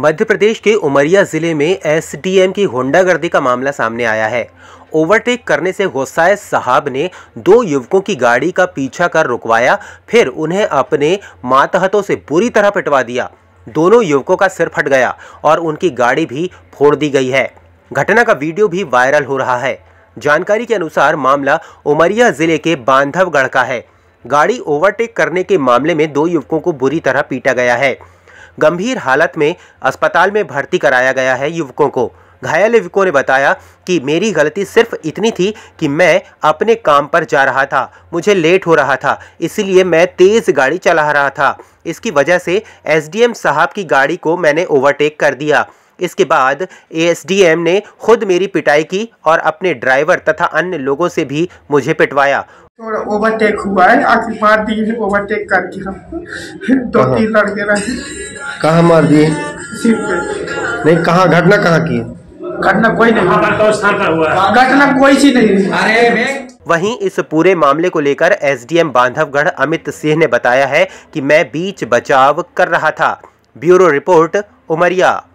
मध्य प्रदेश के उमरिया जिले में एसडीएम की गुंडागर्दी का मामला सामने आया है ओवरटेक करने से गुस्साए साहब ने दो युवकों की गाड़ी का पीछा कर रुकवाया फिर उन्हें अपने मातहतों से बुरी तरह पिटवा दिया दोनों युवकों का सिर फट गया और उनकी गाड़ी भी फोड़ दी गई है घटना का वीडियो भी वायरल हो रहा है जानकारी के अनुसार मामला उमरिया जिले के बांधवगढ़ का है गाड़ी ओवरटेक करने के मामले में दो युवकों को बुरी तरह पीटा गया है गंभीर हालत में अस्पताल में भर्ती कराया गया है युवकों को घायल युवकों ने बताया कि मेरी गलती सिर्फ इतनी थी कि मैं अपने काम पर जा रहा था मुझे लेट हो रहा था इसलिए मैं तेज़ गाड़ी चला रहा था इसकी वजह से एसडीएम साहब की गाड़ी को मैंने ओवरटेक कर दिया इसके बाद एएसडीएम ने खुद मेरी पिटाई की और अपने ड्राइवर तथा अन्य लोगों से भी मुझे पिटवाया ओवरटेक हुआ है आखिर मार दी ओवरटेक करके हमको दो हाँ। तीन लड़के रहे कहाँ मार दिए नहीं कहाँ घटना कहाँ की घटना कोई नहीं घटना कोई सी नहीं अरे वहीं इस पूरे मामले को लेकर एसडीएम बांधवगढ़ अमित सिंह ने बताया है कि मैं बीच बचाव कर रहा था ब्यूरो रिपोर्ट उमरिया